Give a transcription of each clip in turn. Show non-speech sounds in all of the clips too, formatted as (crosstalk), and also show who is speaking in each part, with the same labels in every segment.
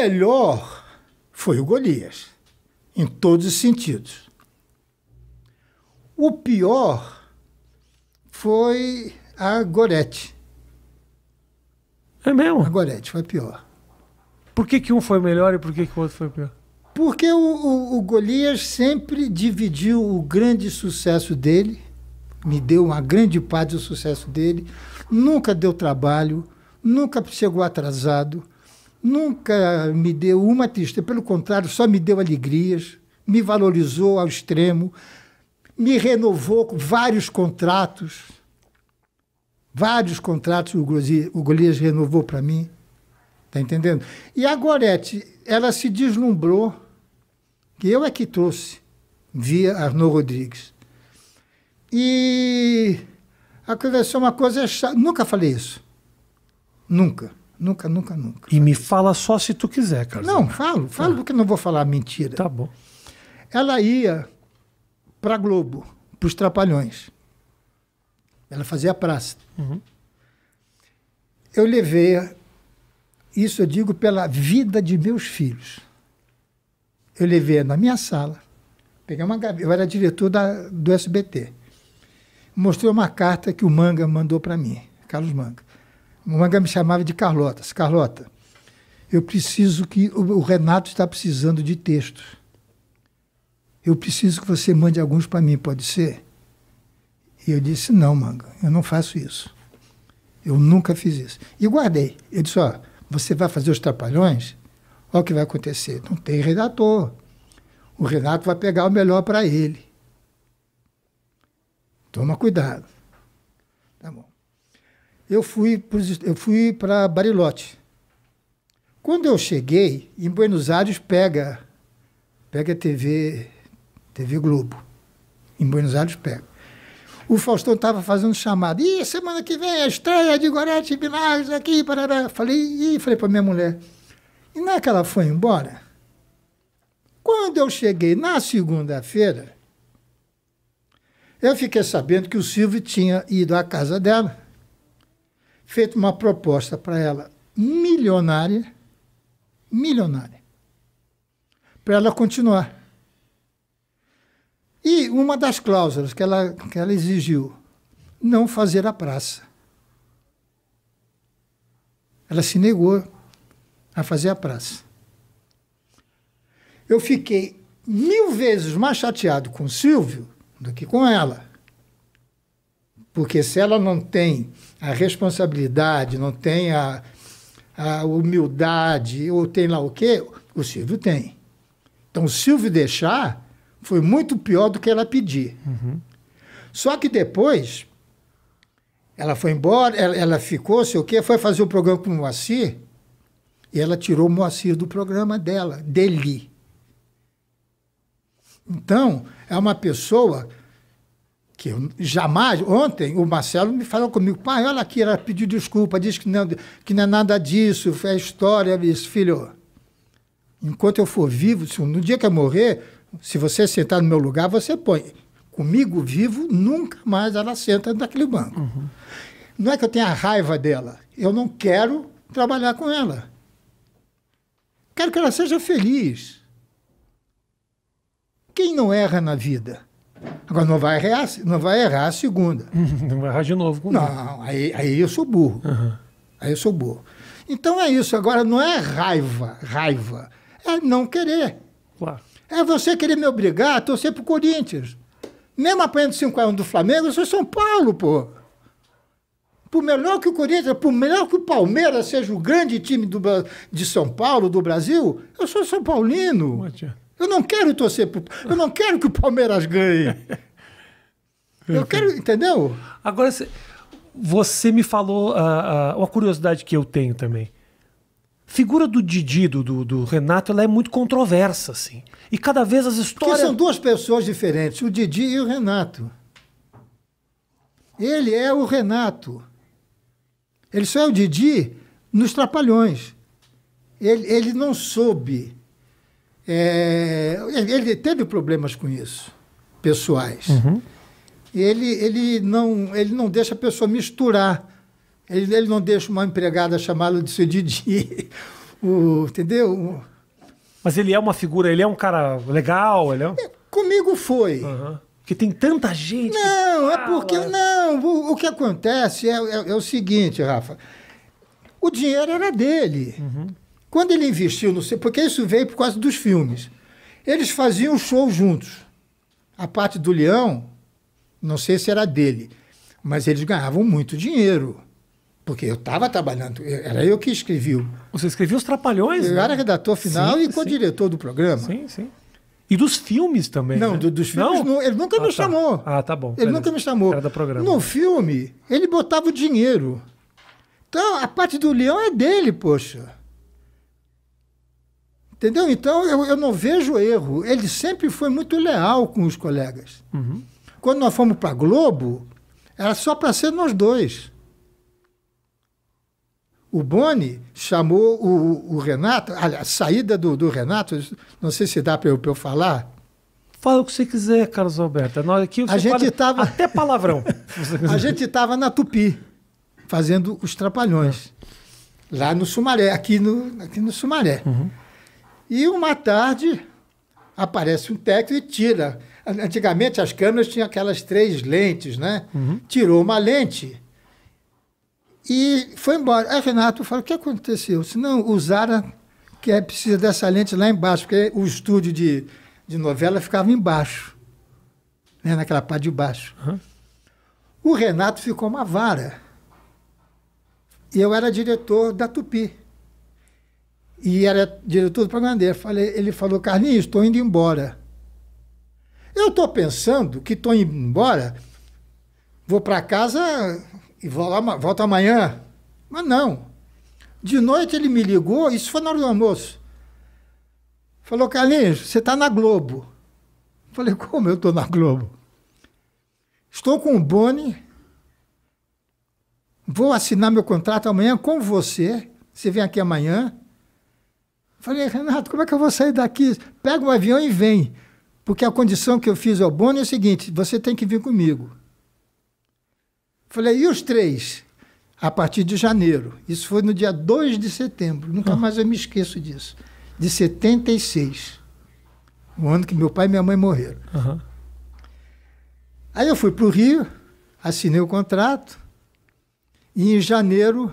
Speaker 1: melhor foi o Golias, em todos os sentidos. O pior foi a Gorete. É mesmo? A Gorete foi pior. Por que, que um foi melhor e por que, que o outro foi pior? Porque o, o, o Golias sempre dividiu o grande sucesso dele, me deu uma grande parte do sucesso dele, nunca deu trabalho, nunca chegou atrasado, nunca me deu uma tristeza, pelo contrário, só me deu alegrias, me valorizou ao extremo, me renovou com vários contratos. Vários contratos o Golias, o Golias renovou para mim. Está entendendo? E a Gorete, ela se deslumbrou, que eu é que trouxe, via arnold Rodrigues. E aconteceu uma coisa é chata. Nunca falei isso. Nunca. Nunca, nunca, nunca. E me fala só se tu quiser, Carlos Não, falo, falo ah. porque não vou falar mentira. Tá bom. Ela ia para Globo, para os Trapalhões. Ela fazia a praça. Uhum. Eu levei, isso eu digo pela vida de meus filhos. Eu levei na minha sala, peguei uma eu era diretor da, do SBT. Mostrei uma carta que o Manga mandou para mim, Carlos Manga. Manga me chamava de Carlotas. Carlota, eu preciso que. O Renato está precisando de textos. Eu preciso que você mande alguns para mim, pode ser? E eu disse: Não, Manga, eu não faço isso. Eu nunca fiz isso. E guardei. Ele disse: Ó, você vai fazer os trapalhões? Olha o que vai acontecer. Não tem redator. O Renato vai pegar o melhor para ele. Toma cuidado. Tá bom eu fui, pros, eu fui para Barilote. Quando eu cheguei, em Buenos Aires pega, pega TV, TV Globo. Em Buenos Aires pega. O Faustão estava fazendo chamada. Ih, semana que vem é a estreia de Gorete Milagres aqui, parará. Falei, e falei para minha mulher. E não é que ela foi embora? Quando eu cheguei na segunda-feira, eu fiquei sabendo que o Silvio tinha ido à casa dela feito uma proposta para ela milionária, milionária, para ela continuar. E uma das cláusulas que ela, que ela exigiu, não fazer a praça. Ela se negou a fazer a praça. Eu fiquei mil vezes mais chateado com o Silvio do que com ela. Porque se ela não tem a responsabilidade, não tem a, a humildade, ou tem lá o quê, o Silvio tem. Então, o Silvio deixar foi muito pior do que ela pedir. Uhum. Só que depois, ela foi embora, ela, ela, ficou, sei o quê, foi fazer o programa com o Moacir, e ela tirou o Moacir do programa dela, dele. Então, é uma pessoa que eu jamais. Ontem o Marcelo me falou comigo, pai, olha aqui, ela pediu desculpa, diz que não, que não é nada disso, é história, isso, filho. Enquanto eu for vivo, se, no dia que eu morrer, se você sentar no meu lugar, você põe. Comigo vivo, nunca mais ela senta naquele banco. Uhum. Não é que eu tenha raiva dela, eu não quero trabalhar com ela. Quero que ela seja feliz. Quem não erra na vida? Agora, não vai errar, não vai errar a segunda. (laughs) não vai errar de novo. Comigo. Não, aí, aí eu sou burro. Uhum. Aí eu sou burro. Então é isso. Agora, não é raiva, raiva. É não querer. Claro. É você querer me obrigar a torcer pro Corinthians. Mesmo apanhando 5x1 do Flamengo, eu sou São Paulo, pô. Por melhor que o Corinthians, por melhor que o Palmeiras seja o grande time do, de São Paulo, do Brasil, eu sou São Paulino. Matia. Eu não quero torcer pro, eu não quero que o Palmeiras ganhe. Eu quero, entendeu? Agora você me falou uh, uh, uma curiosidade que eu tenho também. Figura do Didi, do, do Renato, ela é muito controversa, assim. E cada vez as histórias. Porque são duas pessoas diferentes, o Didi e o Renato. Ele é o Renato. Ele só é o Didi nos trapalhões. Ele, ele não soube é, ele teve problemas com isso, pessoais. Uhum. Ele, ele, não, ele não deixa a pessoa misturar. Ele, ele não deixa uma empregada chamá-lo de seu Didi. (laughs) O, entendeu? Mas ele é uma figura, ele é um cara legal, ele é... é comigo foi. Uhum. Porque tem tanta gente. Não, é porque. Não, o, o que acontece é, é, é, o seguinte, Rafa. O dinheiro era dele. Uhum. Quando ele investiu no. Porque isso veio por causa dos filmes. Eles faziam show juntos. A parte do Leão, não sei se era dele, mas eles ganhavam muito dinheiro. Porque eu estava trabalhando, era eu que escrevi. Você escrevia os Trapalhões? Eu né? era redator final sim, e co-diretor do programa. Sim, sim. E dos filmes também. Não, né? do, dos filmes. Não? ele nunca ah, me tá. chamou. Ah, tá bom. Ele Beleza. nunca me chamou. Era do programa. No filme, ele botava o dinheiro. Então, a parte do leão é dele, poxa. Entendeu? Então, eu, eu não vejo erro. Ele sempre foi muito leal com os colegas. Uhum. Quando nós fomos para Globo, era só para ser nós dois. O Boni chamou o, o Renato, a, a saída do, do, Renato, não sei se dá para eu, eu falar. Fala o que você quiser, Carlos Alberto. É nós aqui a gente fala, tava... até palavrão. (laughs) a gente estava na Tupi, fazendo os trapalhões. É. Lá no Sumaré, aqui no, aqui no Sumaré. Uhum. E uma tarde aparece um técnico e tira. Antigamente as câmeras tinham aquelas três lentes, né? Uhum. Tirou uma lente e foi embora. Aí Renato falou: o que aconteceu? Se não, usaram que é, precisa dessa lente lá embaixo, porque o estúdio de, de novela ficava embaixo, né? naquela parte de baixo. Uhum. O Renato ficou uma vara. E eu era diretor da Tupi e era diretor do programa dele. Falei, ele falou, Carlinhos, estou indo embora. Eu estou pensando que estou indo embora, vou para casa e vou lá, volto amanhã. Mas não. De noite ele me ligou, isso foi na hora do almoço. Falou, Carlinhos, você está na Globo. Falei, como eu estou na Globo? Estou com o Boni, vou assinar meu contrato amanhã com você. Você vem aqui amanhã Falei, Renato, como é que eu vou sair daqui? Pega um avião e vem. Porque a condição que eu fiz ao Bono é a seguinte: você tem que vir comigo. Falei, e os três? A partir de janeiro. Isso foi no dia 2 de setembro. Nunca ah. mais eu me esqueço disso. De 76. O ano que meu pai e minha mãe morreram. Uhum. Aí eu fui para o Rio, assinei o contrato, e em janeiro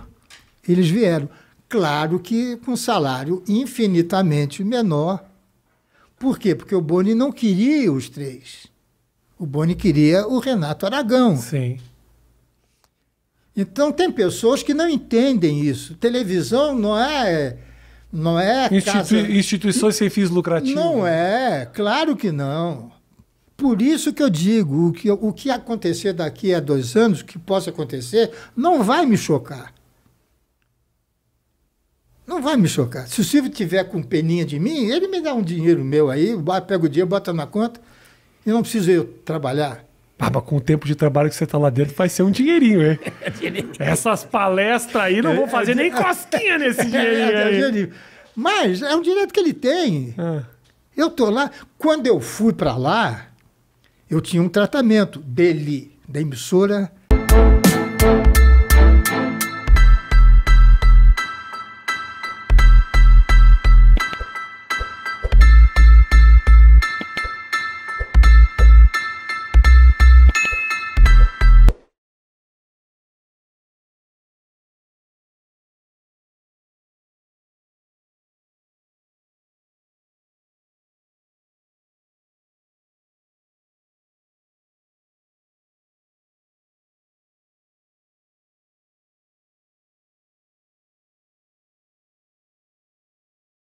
Speaker 1: eles vieram. Claro que com salário infinitamente menor. Por quê? Porque o Boni não queria os três. O Boni queria o Renato Aragão. Sim. Então tem pessoas que não entendem isso. Televisão não é não é casa... instituições sem fins lucrativos. Não é, claro que não. Por isso que eu digo, o que, o que acontecer daqui a dois anos, que possa acontecer, não vai me chocar. Não vai me chocar. Se o Silvio tiver com peninha de mim, ele me dá um dinheiro meu aí, pega o dinheiro, bota na conta, e não preciso eu trabalhar. Ah, mas com o tempo de trabalho que você está lá dentro, vai ser um dinheirinho, hein? (laughs) É Essas palestras aí não vou é, é fazer nem cosquinha nesse (laughs) dinheirinho. Aí. Mas é um direito que ele tem. Ah. Eu tô lá. Quando eu fui para lá, eu tinha um tratamento dele, da emissora,